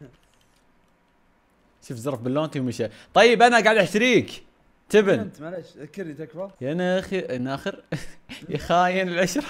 شوف زرف باللونتي ومشى طيب انا قاعد اشتريك تبن انت معلش ذكرني تكفى يا ناخي ناخر يا خاين العشرة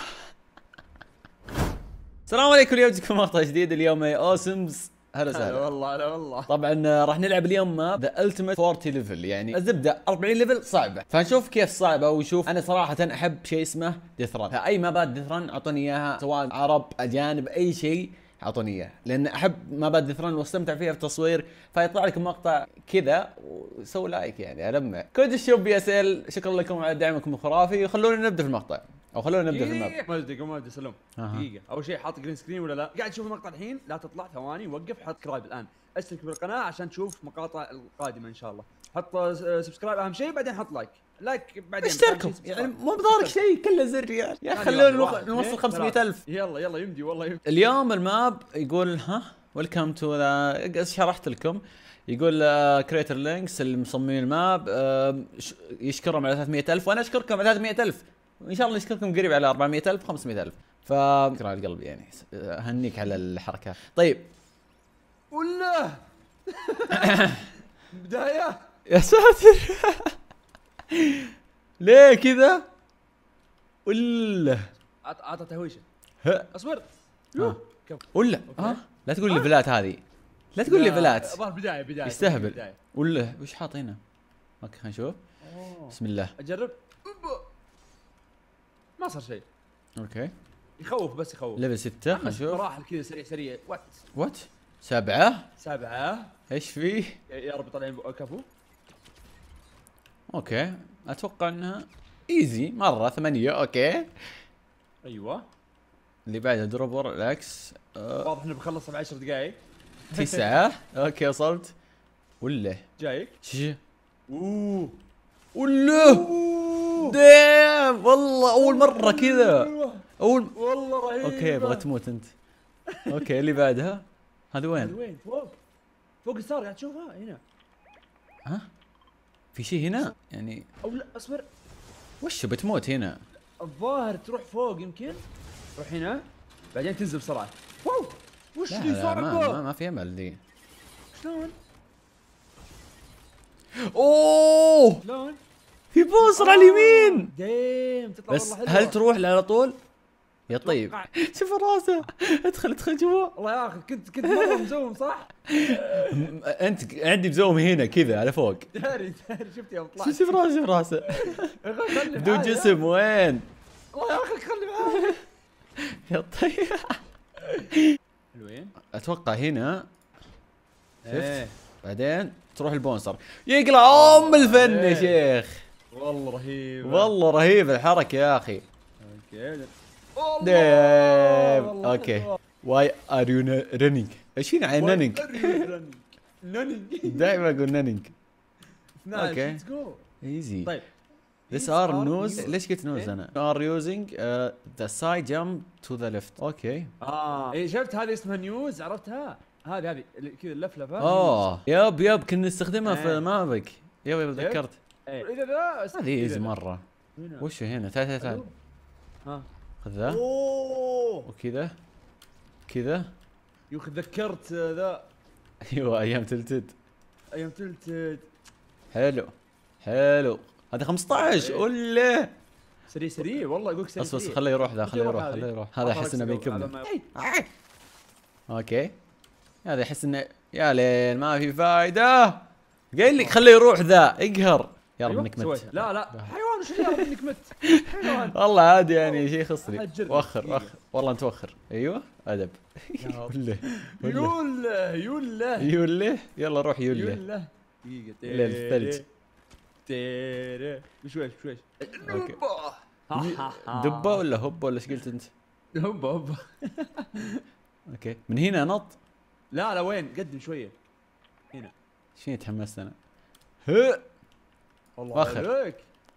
السلام عليكم اليوم جبتكم مقطع جديد اليوم اوسمز هلا وسهلا والله هلا والله طبعا آه، راح نلعب اليوم ماب ذا التيمت 40 ليفل يعني الزبده 40 ليفل صعبه فنشوف كيف صعبه وشوف انا صراحه احب شيء اسمه ديثران فاي مابات ديثران اعطوني اياها سواء عرب اجانب اي شيء اعطوني اياه لان احب ما بعد ثران واستمتع فيها في التصوير فيطلع لك مقطع كذا وسوي لايك يعني المع كود الشوب بي اس ال شكرا لكم على دعمكم الخرافي خلونا نبدا في المقطع او خلونا نبدا في المقطع إيه، ما ادري ما ادري سلام دقيقه اول شيء حاط جرين سكرين ولا لا قاعد تشوف المقطع الحين لا تطلع ثواني وقف حط سبسكرايب الان اشترك بالقناه عشان تشوف مقاطع القادمه ان شاء الله حط سبسكرايب اهم شيء بعدين حط لايك لايك بعدين اشتركوا يعني مو بضارك شيء كله زر يعني. يا اخي يعني خلونا نوصل 500000 يلا يلا يمدي والله يمدي اليوم الماب يقول ها ويلكم تو ذا شرحت لكم يقول كريتر لينكس المصممين الماب آه، يشكرهم على 300000 وانا اشكركم على 300000 وان شاء الله نشكركم قريب على 400000 500000 ف شكرا على القلب يعني اهنيك على الحركه طيب ولا بدايه يا ساتر ليه كذا؟ ولا اعطى تهويشه اصبر آه. ولا ها آه. لا تقول لي آه. فلات هذه لا تقول لي فلات بدايه بدايه يستهبل ولا وش حاط هنا؟ اوكي خلينا نشوف بسم الله اجرب ما صار شيء اوكي يخوف بس يخوف ليفل ستة خلينا نشوف مراحل كذا سريع سريع وات وات سبعة سبعة ايش فيه؟ يا رب طالعين كفو اوكي اتوقع انها ايزي مره ثمانية اوكي ايوه اللي بعدها دروبر الاكس واضح انه بخلصها 10 دقائق تسعة اوكي وصلت ولا جايك شو اوه وله دام والله اول مرة كذا اول والله رهيب اوكي ابغى تموت انت اوكي اللي بعدها هذا وين؟ هذا وين؟ فوق فوق السار قاعد تشوفها هنا ها؟ في شيء هنا يعني او لا اصبر وش بتموت هنا الظاهر تروح فوق يمكن تروح هنا بعدين تنزل بسرعه واو وش اللي صار ما, ما, ما في امل دي شلون اوه شلون في بوصر على آه، اليمين ديم تطلع بس هل تروح على طول يا طيب شوف راسه ادخل ادخل جوا والله يا اخي كنت كنت مره مزوم صح؟ انت عندي مزوم هنا كذا على فوق داري داري شفت يوم طلعت شوف راسه شوف راسه بدون جسم وين؟ والله يا اخي خلي معايا يا طيب حلوين اتوقع هنا شفت؟ إيه. بعدين تروح البونسر يقلع ام الفن يا شيخ والله رهيب والله رهيب الحركه يا اخي اوكي دام اوكي واي ار يو رننج ايش هنا عين نننج نننج دائما اقول نننج اوكي ايزي طيب This are news ليش قلت نوز انا؟ ار يوزنج ذا سايد جمب تو ذا ليفت اوكي اه اي شفت هذه اسمها نيوز عرفتها؟ هذه هذه كذا اللفلفه اوه آه. يب يب كنا نستخدمها في المابك إيه. يب يب تذكرت إيه. اذا ذا هذه ايزي مره وش هنا؟ تعال تعال تعال ها خذ ذا وكذا كذا يو تذكرت ذا ايوه ايام تلتد ايام تلتد حلو حلو هذا 15 إيه. اوله سريع سريع والله يقولك سريع بس خليه يروح ذا خليه يروح خليه يروح هذا احس انه بيكمل إيه. إيه. اوكي هذا يحس انه يا ليل ما في فايده قايل لك خليه يروح ذا اقهر يا رب أيوة، انك مت لا لا حيوان أيوة. انك مت والله عادي يعني شيء يخصني وخر إيه. وخر والله انت وخر ايوه ادب يوله يوله يوله يوله يلا روح يوله يوله دقيقه الثلج بشويش بشويش دبه ولا هبه ولا ايش قلت انت؟ هبه هبه اوكي من هنا نط لا لا وين قدم شويه هنا شنو تحمست انا؟ والله عليك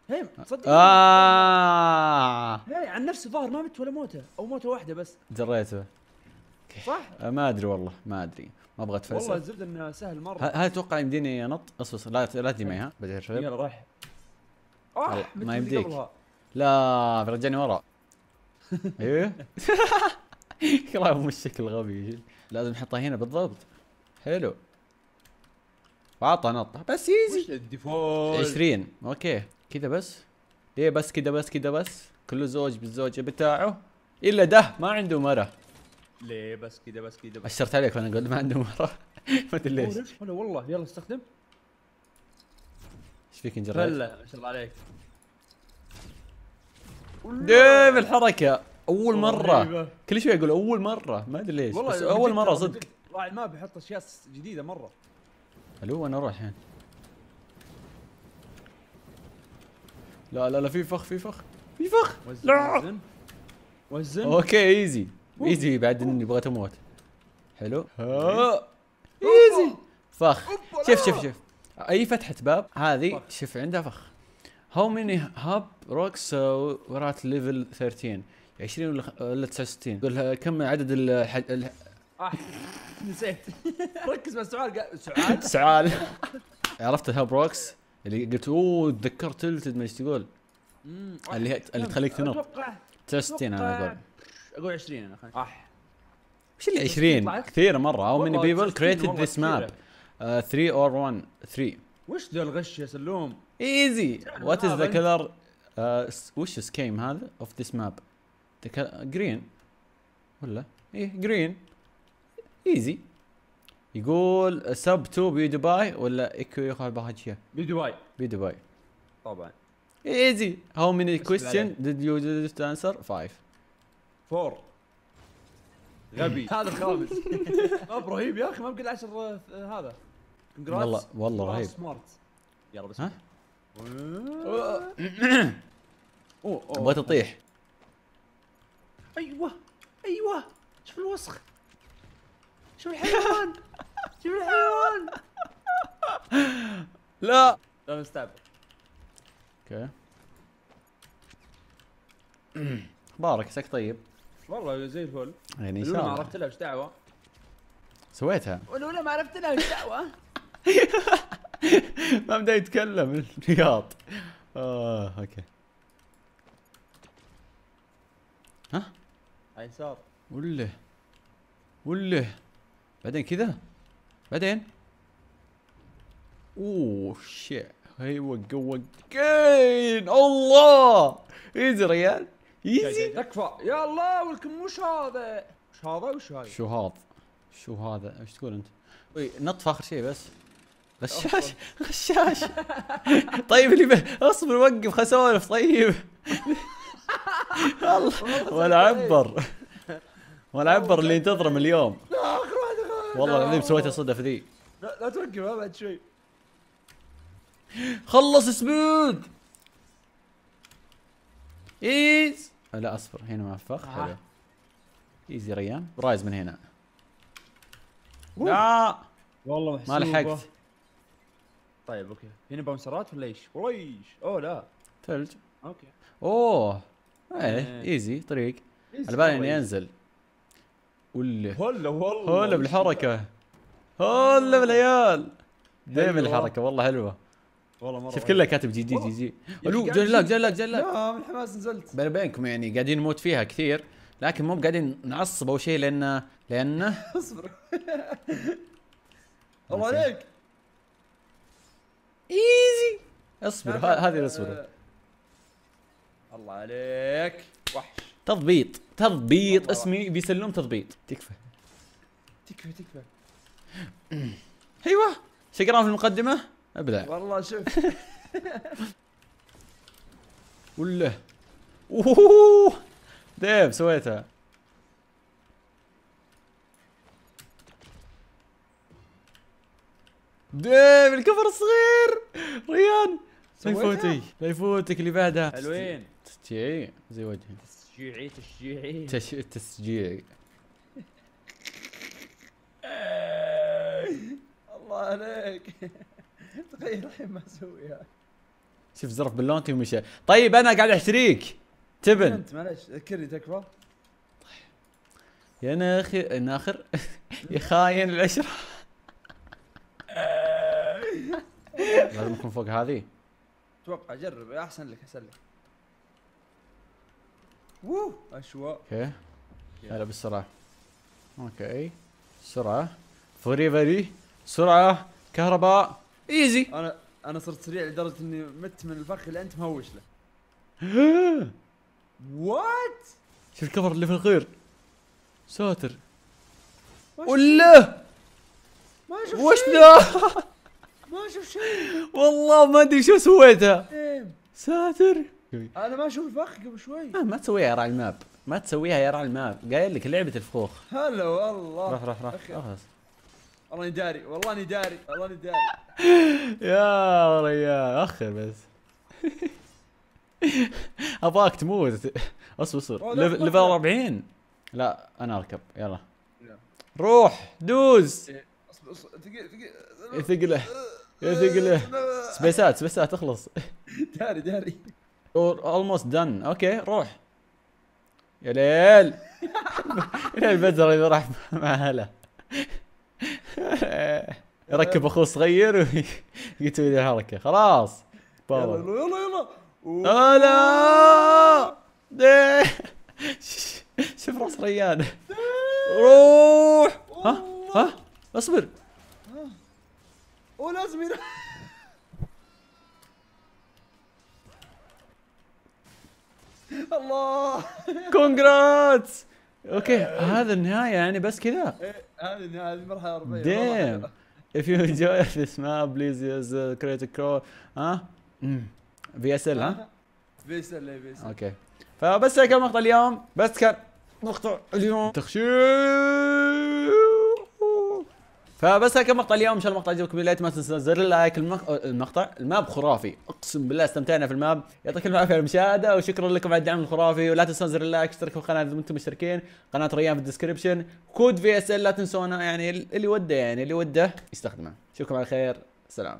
هي تصدق اه هي عن نفسه ظهر ما مت ولا موته او موته واحده بس دريته صح؟ آه، ما ادري والله ما ادري ما ابغى اتفلسف والله الزبده انه سهل مره هل اتوقع يمديني انط اصبر لا لا تجي معي ها بدي شباب يلا راح آه، ما يمديك لا رجعني ورا ايوه كلام مش شكل غبي لازم نحطها هنا بالضبط حلو واعطى نطه بس ايزي 20 اوكي كذا بس ليه بس كذا بس كذا بس كل زوج بالزوجة بتاعه إلا ده ما عنده مرة ليه بس كذا بس كذا أشرت عليك وأنا قلت ما عنده مرة ما أدري ليش هلا والله يلا استخدم ايش فيك انجريت؟ هلا ما شاء الله عليك ديف الحركة أول مرة كل شوي أقول أول مرة ما أدري ليش بس أول مرة صدق الواحد ما بيحط أشياء جديدة مرة الو أنا أروح الحين لا لا لا في فخ في فخ في فخ وزن لا وزن, وزن. اوكي ايزي ايزي بعد اني بغيت اموت حلو ايزي فخ شوف شوف شوف اي فتحه باب هذه شوف عندها فخ هاو ميني هاب روكس ورات ليفل 13 20 ولا 69 قول كم عدد ال... آه، نسيت ركز مع السؤال سعال سعال عرفت الهاب روكس اللي قلت اوه تذكرت تلتد ما تقول اللي اللي تخليك تنط تستين انا اقول اقول 20 انا صح وش اللي 20 كثير مره او ماني بيبل كريتد ذيس ماب 3 اور 1 3 وش ذا الغش يا سلوم ايزي وات از ذا كلر وش سكيم هذا اوف ذيس ماب جرين ولا ايه جرين ايزي يقول سب 2 بدبي ولا ايكيو بي بهاجيه بدبي بدبي طبعا ايزي هاو ميني كويستشن ديد يو جست انسر 5 4 غبي هذا الخامس اب رهيب يا اخي ما بقى 10 آه، آه، هذا والله والله رهيب سمارت يلا بس ها اوه تطيح ايوه ايوه شوف الوسخ شو الحيوان شو الحيوان لا لا مستعب اوكي اخبارك عساك طيب والله زي الفل يعني ان شاء الله ما عرفت لها ايش دعوه سويتها الاولى ما عرفت لها ايش دعوه ما بدا يتكلم الرياض اه اوكي ها؟ ايسار وله وله بعدين كذا بعدين اوه شيء هي وق وق الله ايزي ريال ايزي تكفى يا الله ولكم وش هذا؟ وش هذا وش هذا؟ شو هذا؟ شو هذا؟ ايش تقول انت؟ وي نطف اخر شيء بس غشاش غشاش طيب اللي اصبر وقف خل اسولف طيب والله ولا عبر ولا عبر اللي ينتظره من اليوم والله العظيم سويتها صدف ذي لا لا توقف بعد شوي خلص سبود ايز لا اصبر هنا فخ آه. حلو ايزي ريان رايز من هنا لا والله محسوبة. ما لحقت طيب اوكي هنا باونسرات ولا ايش؟ ويش اوه لا ثلج اوكي اوه ايه, إيه. ايزي طريق على بالي اني انزل ولا هلا والله هلا بالحركه هلا بالعيال دايما الحركه والله حلوه والله مره شوف كلها كاتب جي جي جي جي الو جاي لك جاي لك جاي لك لا من الحماس نزلت بيني وبينكم يعني قاعدين نموت فيها كثير لكن مو قاعدين نعصب او شيء لانه لانه اصبر الله عليك ايزي اصبر هذه الاصبر الله عليك وحش تضبيط تضبيط اسمي بيسلم تضبيط تكفى تكفى تكفى ايوه شقران في المقدمه ابدا والله شوف ولا اوه ديف سويتها ديف الكفر الصغير ريان لا يفوتك لا يفوتك اللي بعدها حلوين تي زي وجهي تشجيعي تشجيعي تشجيعي الله عليك تخيل الحين ما اسويها شوف زرف باللونتي ومشى طيب انا قاعد اشتريك تبن انت معلش ذكرني تكفى يا ناخي ناخر يا خاين العشرة لازم نكون فوق هذه اتوقع جرب احسن لك احسن لك ووه اشواء اوكي هلا بالسرعه اوكي سرعه فوري فري سرعه كهرباء ايزي انا انا صرت سريع لدرجه اني مت من الفخ اللي انت مهوش له وات شوف الكفر اللي في الغير ساتر ولا ما اشوف وش ذا ما اشوف شيء والله ما ادري شو سويتها إيه. ساتر انا ما اشوف الفخ قبل شوي آه، ما تسويها يا راعي الماب ما تسويها يا راعي الماب قايل لك لعبه الفخوخ هلا والله روح روح روح خلاص والله اني داري والله اني داري والله اني داري يا ريال اخر بس ابغاك تموت اصبر اصبر ليفل 40 لا انا اركب يلا روح دوز ثقله ثقله سبيسات سبيسات اخلص داري داري اولموست دن اوكي روح. يا ليل. يا البزر اللي راح مع هلا. يركب اخوه صغير ويسوي ذي الحركه خلاص. يلا يلا يلا. لا شوف راس ريان. روح. ها ها اصبر. ولازم الله كونجراتس اوكي هذا النهايه يعني بس كذا إيه، هذه النهايه هذه المرحله 40 ديم اف يو enjoy this map بليز يوز كريت create ها في اس ال ها في اس ال في اس ال اوكي فبس هيك مقطع اليوم بس كان مقطع اليوم تخشيش فبس هيك المقطع اليوم ان شاء الله المقطع عجبكم لا تنسوا تنسى زر اللايك المقطع الماب خرافي اقسم بالله استمتعنا في الماب يعطيك العافيه على المشاهده وشكرا لكم على الدعم الخرافي ولا تنسوا زر اللايك اشتركوا في القناه اذا انتم مشتركين قناه ريان في الديسكربشن كود في اس ال لا تنسونا يعني اللي وده يعني اللي وده يستخدمه اشوفكم على خير سلام